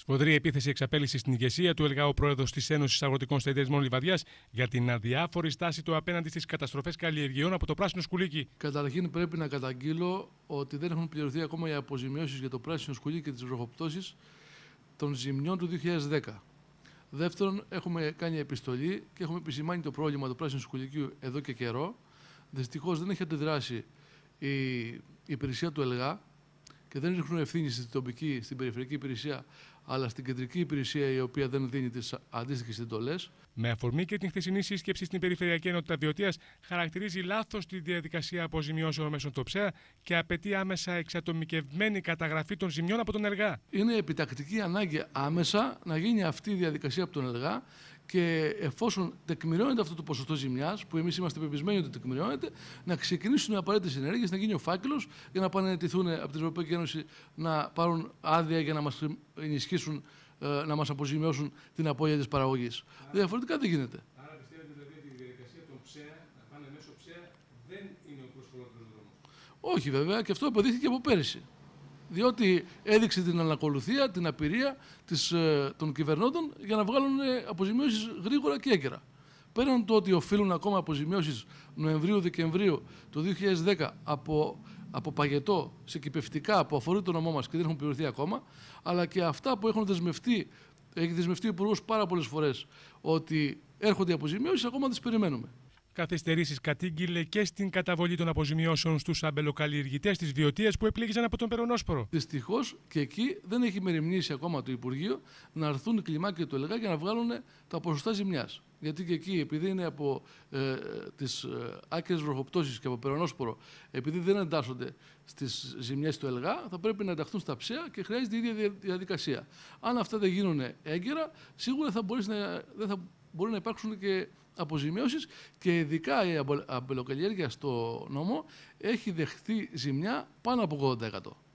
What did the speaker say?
Σφοδρή επίθεση εξαπέλυση στην ηγεσία του ΕΛΓΑ ο πρόεδρος της Ένωσης Αγροτικών Συνεταιρισμών Λιβαδιά για την αδιάφορη στάση του απέναντι στις καταστροφές καλλιεργειών από το πράσινο σκουλίκι. Καταρχήν πρέπει να καταγγείλω ότι δεν έχουν πληρωθεί ακόμα οι αποζημιώσεις για το πράσινο σκουλίκι και τι βροχοπτώσει των ζημιών του 2010. Δεύτερον, έχουμε κάνει επιστολή και έχουμε επισημάνει το πρόβλημα του πράσινου σκουλικίου εδώ και καιρό. Δυστυχώς δεν έχει αντιδράσει η υπηρεσία του ΕΛΓΑ και δεν ρίχνουν ευθύνη στην τοπική, στην περιφερειακή υπηρεσία, αλλά στην κεντρική υπηρεσία η οποία δεν δίνει τις αντίστοιχες εντολές. Με αφορμή και την χθεσινή σύσκεψη στην Περιφερειακή Ενότητα Βιωτία, χαρακτηρίζει λάθος τη διαδικασία αποζημιώσεων μέσω ΨΕΑ και απαιτεί άμεσα εξατομικευμένη καταγραφή των ζημιών από τον Εργά. Είναι επιτακτική ανάγκη άμεσα να γίνει αυτή η διαδικασία από τον Εργά και εφόσον τεκμηριώνεται αυτό το ποσοστό ζημιάς, που εμείς είμαστε πεπισμένοι ότι τεκμηριώνεται, να ξεκινήσουν οι απαραίτητες ενέργειες, να γίνει ο φάκελος για να πάνε από την Ευρωπαϊκή Ένωση να πάρουν άδεια για να μας ενισχύσουν, ε, να μας αποζημιώσουν την απώλεια της παραγωγής. Διαφορετικά δεν γίνεται. Άρα πιστεύετε δηλαδή ότι η διαδικασία των ψέα, να πάνε μέσω ψέα, δεν είναι ο προσφορότερο δρόμος. Όχι βέβαια, και αυτό αποδείχθηκε από πέρυσι διότι έδειξε την ανακολουθία, την απειρία της, ε, των κυβερνώντων για να βγάλουν ε, αποζημιώσεις γρήγορα και έγκαιρα. Πέραν το ότι οφείλουν ακόμα αποζημιώσεις Νοεμβρίου-Δεκεμβρίου του 2010 από, από παγετό σε κυπευτικά που αφορούν το νομό μας και δεν έχουν πληρωθεί ακόμα, αλλά και αυτά που έχουν δεσμευτεί, έχει δεσμευτεί ο Υπουργός πάρα πολλές φορές ότι έρχονται οι αποζημιώσεις, ακόμα τις περιμένουμε καθυστερήσεις κατήγγειλε και στην καταβολή των αποζημιώσεων στους αμπελοκαλλιεργητές της Βιωτίας που επλήγησαν από τον Περονόσπορο. Δυστυχώς και εκεί δεν έχει μεριμνήσει ακόμα το Υπουργείο να έρθουν κλιμάκια του ΕΛΓΑ για να βγάλουν τα ποσοστά ζημιάς. Γιατί και εκεί, επειδή είναι από ε, τις ε, άκρες βροχοπτώσεις και από περονόσπορο, επειδή δεν εντάσσονται στις ζημιές του ΕΛΓΑ, θα πρέπει να ενταχθούν στα ψέα και χρειάζεται η ίδια διαδικασία. Αν αυτά δεν γίνουν έγκαιρα, σίγουρα θα μπορείς να, δεν θα μπορεί να υπάρξουν και αποζημιώσεις και ειδικά η αμπελοκαλλιέργεια στο νομό έχει δεχθεί ζημιά πάνω από 80%.